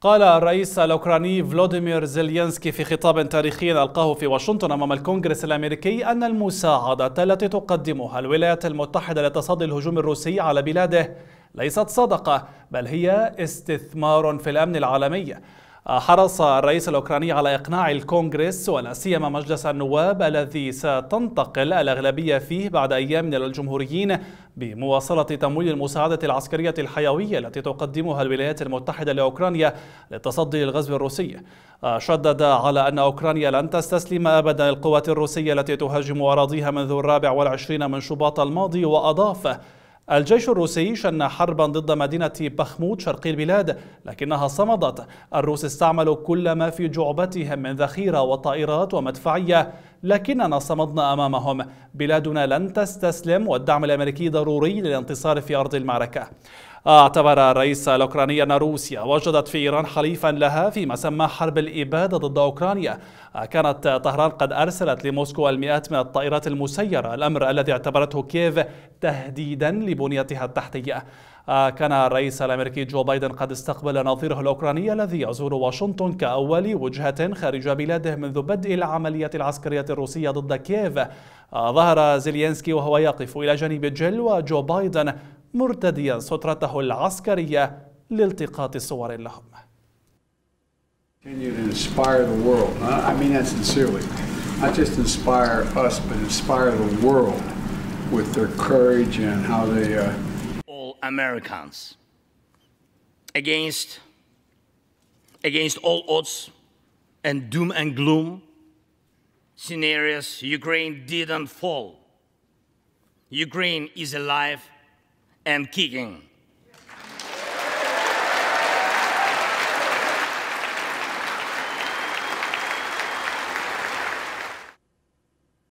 قال الرئيس الأوكراني فلوديمير زيلينسكي في خطاب تاريخي ألقاه في واشنطن أمام الكونغرس الأمريكي أن المساعدة التي تقدمها الولايات المتحدة لتصدي الهجوم الروسي على بلاده ليست صدقة بل هي استثمار في الأمن العالمي حرص الرئيس الأوكراني على إقناع الكونغرس ولا سيما مجلس النواب الذي ستنتقل الأغلبية فيه بعد أيام إلى الجمهوريين بمواصلة تمويل المساعدة العسكرية الحيوية التي تقدمها الولايات المتحدة لأوكرانيا للتصدي للغزو الروسي شدد على أن أوكرانيا لن تستسلم أبدا للقوات الروسية التي تهاجم أراضيها منذ الرابع والعشرين من شباط الماضي وأضاف الجيش الروسي شن حربا ضد مدينة بخموت شرقي البلاد لكنها صمدت الروس استعملوا كل ما في جعبتهم من ذخيرة وطائرات ومدفعية لكننا صمدنا أمامهم بلادنا لن تستسلم والدعم الأمريكي ضروري للانتصار في أرض المعركة اعتبر الرئيس الأوكراني أن روسيا وجدت في إيران حليفا لها فيما سمى حرب الإبادة ضد أوكرانيا كانت طهران قد أرسلت لموسكو المئات من الطائرات المسيرة الأمر الذي اعتبرته كييف تهديدا لبنيتها التحتية كان الرئيس الامريكي جو بايدن قد استقبل نظيره الاوكراني الذي يزور واشنطن كاول وجهه خارج بلاده منذ بدء العمليه العسكريه الروسية ضد كييف ظهر زيلينسكي وهو يقف إلى جانب جيل وجو بايدن مرتديا سترته العسكرية لالتقاط صور لهم continue to inspire the world. I mean that sincerely. Not just inspire us, but inspire the world with their courage and how they. All Americans against against all odds and doom and gloom scenarios, Ukraine didn't fall. Ukraine is alive and kicking.